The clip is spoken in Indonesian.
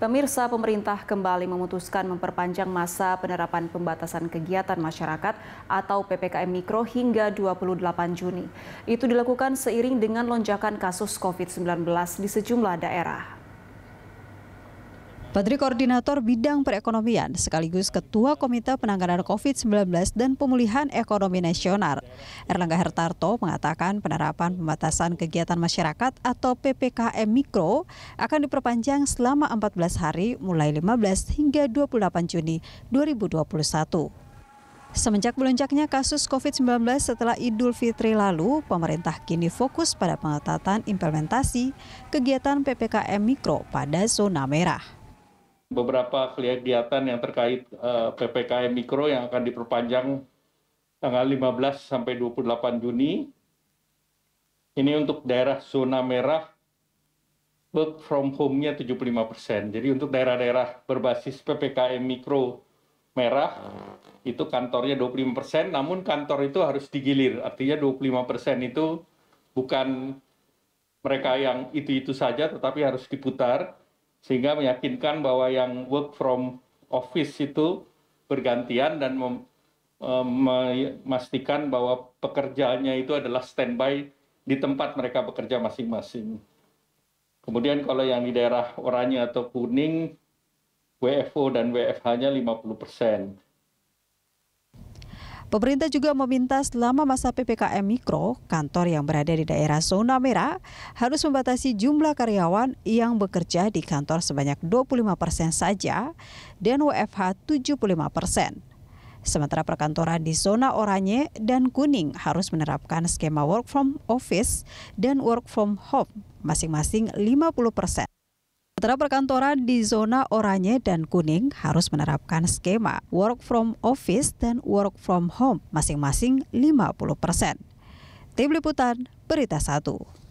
Pemirsa pemerintah kembali memutuskan memperpanjang masa penerapan pembatasan kegiatan masyarakat atau PPKM Mikro hingga 28 Juni. Itu dilakukan seiring dengan lonjakan kasus COVID-19 di sejumlah daerah. Menteri Koordinator Bidang Perekonomian sekaligus Ketua Komite Penanganan COVID-19 dan Pemulihan Ekonomi Nasional. Erlangga Hertarto mengatakan penerapan pembatasan kegiatan masyarakat atau PPKM Mikro akan diperpanjang selama 14 hari mulai 15 hingga 28 Juni 2021. Semenjak melonjaknya kasus COVID-19 setelah Idul Fitri lalu, pemerintah kini fokus pada pengetatan implementasi kegiatan PPKM Mikro pada zona merah beberapa kegiatan yang terkait eh, ppkm mikro yang akan diperpanjang tanggal 15 sampai 28 juni ini untuk daerah zona merah work from home-nya 75 persen. Jadi untuk daerah-daerah berbasis PPKM mikro merah itu kantornya 25 persen, namun kantor itu harus digilir. Artinya 25 persen itu bukan mereka yang itu-itu saja, tetapi harus diputar sehingga meyakinkan bahwa yang work from office itu bergantian dan e, memastikan bahwa pekerjaannya itu adalah standby di tempat mereka bekerja masing-masing. Kemudian kalau yang di daerah oranye atau kuning, WFO dan WFH-nya 50 persen. Pemerintah juga meminta selama masa PPKM Mikro, kantor yang berada di daerah zona merah harus membatasi jumlah karyawan yang bekerja di kantor sebanyak 25 persen saja dan WFH 75 persen. Sementara perkantoran di zona oranye dan kuning harus menerapkan skema work from office dan work from home masing-masing 50 persen. Sementara perkantoran di zona oranye dan kuning harus menerapkan skema work from office dan work from home masing-masing 50 persen. Tim Liputan, Berita 1.